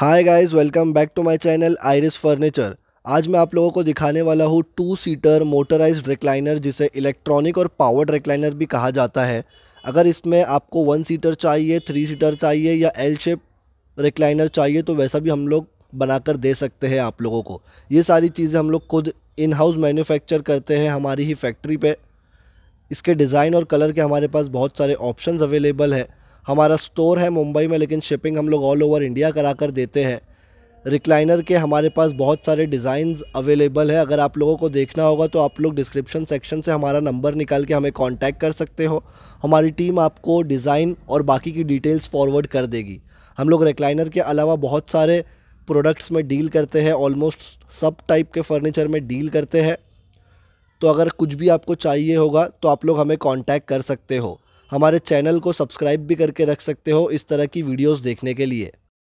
hi guys welcome back to my channel Iris furniture आज मैं आप लोगों को दिखाने वाला हूँ टू सीटर मोटराइज्ड रिक्लाइनर जिसे इलेक्ट्रॉनिक और पावर्ड रिक्लाइनर भी कहा जाता है अगर इसमें आपको वन सीटर चाहिए थ्री सीटर चाहिए या एल शेप रिक्लाइनर चाहिए तो वैसा भी हम लोग बनाकर दे सकते हैं आप लोगों को ये सारी चीज़ें हम लोग खुद इन हाउस मैन्युफैक्चर करते हैं हमारी ही फैक्ट्री पर इसके डिज़ाइन और कलर के हमारे पास बहुत सारे ऑप्शंस अवेलेबल है हमारा स्टोर है मुंबई में लेकिन शिपिंग हम लोग ऑल ओवर इंडिया करा कर देते हैं रिक्लाइनर के हमारे पास बहुत सारे डिज़ाइंस अवेलेबल है अगर आप लोगों को देखना होगा तो आप लोग डिस्क्रिप्शन सेक्शन से हमारा नंबर निकाल के हमें कांटेक्ट कर सकते हो हमारी टीम आपको डिज़ाइन और बाकी की डिटेल्स फॉरवर्ड कर देगी हम लोग रिक्लाइनर के अलावा बहुत सारे प्रोडक्ट्स में डील करते हैं ऑलमोस्ट सब टाइप के फर्नीचर में डील करते हैं तो अगर कुछ भी आपको चाहिए होगा तो आप लोग हमें कॉन्टैक्ट कर सकते हो हमारे चैनल को सब्सक्राइब भी करके रख सकते हो इस तरह की वीडियोज़ देखने के लिए